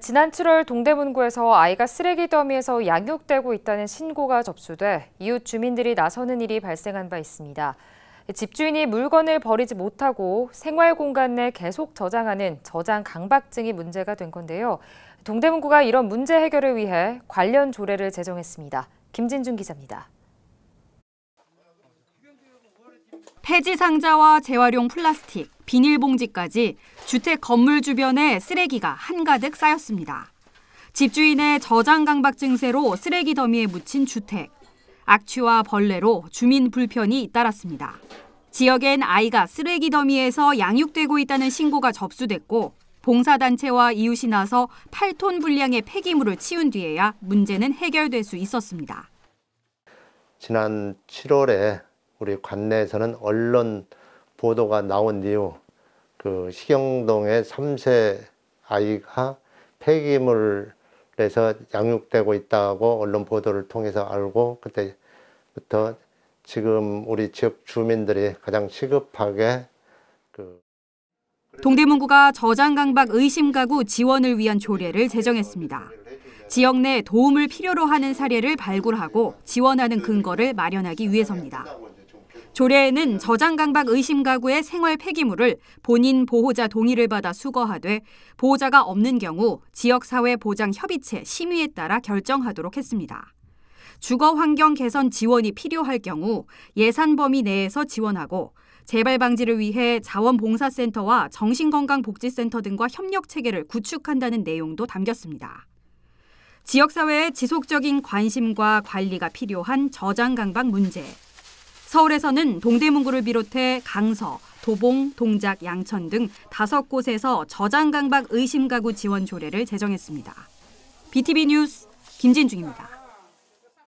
지난 7월 동대문구에서 아이가 쓰레기 더미에서 양육되고 있다는 신고가 접수돼 이웃 주민들이 나서는 일이 발생한 바 있습니다. 집주인이 물건을 버리지 못하고 생활 공간 내 계속 저장하는 저장 강박증이 문제가 된 건데요. 동대문구가 이런 문제 해결을 위해 관련 조례를 제정했습니다. 김진준 기자입니다. 폐지 상자와 재활용 플라스틱, 비닐봉지까지 주택 건물 주변에 쓰레기가 한가득 쌓였습니다. 집주인의 저장 강박 증세로 쓰레기 더미에 묻힌 주택. 악취와 벌레로 주민 불편이 잇따랐습니다. 지역엔 아이가 쓰레기 더미에서 양육되고 있다는 신고가 접수됐고 봉사단체와 이웃이 나서 8톤 분량의 폐기물을 치운 뒤에야 문제는 해결될 수 있었습니다. 지난 7월에 우리 관내에서는 언론 보도가 나온 이후 그 시경동의 3세 아이가 폐기물에서 양육되고 있다고 언론 보도를 통해서 알고 그때부터 지금 우리 지역 주민들이 가장 시급하게 그 동대문구가 저장강박 의심 가구 지원을 위한 조례를 제정했습니다. 지역 내 도움을 필요로 하는 사례를 발굴하고 지원하는 근거를 마련하기 위해서입니다. 조례에는 저장 강박 의심 가구의 생활 폐기물을 본인 보호자 동의를 받아 수거하되 보호자가 없는 경우 지역사회 보장 협의체 심의에 따라 결정하도록 했습니다. 주거 환경 개선 지원이 필요할 경우 예산 범위 내에서 지원하고 재발 방지를 위해 자원봉사센터와 정신건강복지센터 등과 협력 체계를 구축한다는 내용도 담겼습니다. 지역사회의 지속적인 관심과 관리가 필요한 저장강박 문제. 서울에서는 동대문구를 비롯해 강서, 도봉, 동작, 양천 등 다섯 곳에서 저장 강박 의심 가구 지원 조례를 제정했습니다. BTV 뉴스 김진중입니다.